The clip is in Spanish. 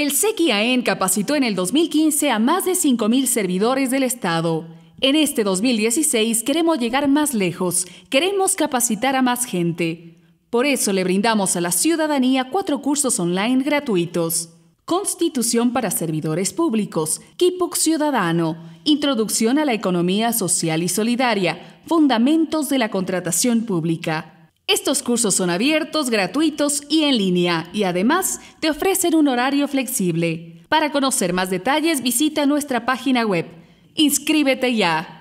El CEQIAEN capacitó en el 2015 a más de 5.000 servidores del Estado. En este 2016 queremos llegar más lejos, queremos capacitar a más gente. Por eso le brindamos a la ciudadanía cuatro cursos online gratuitos. Constitución para Servidores Públicos, KIPUC Ciudadano, Introducción a la Economía Social y Solidaria, Fundamentos de la Contratación Pública, estos cursos son abiertos, gratuitos y en línea y además te ofrecen un horario flexible. Para conocer más detalles visita nuestra página web. Inscríbete ya.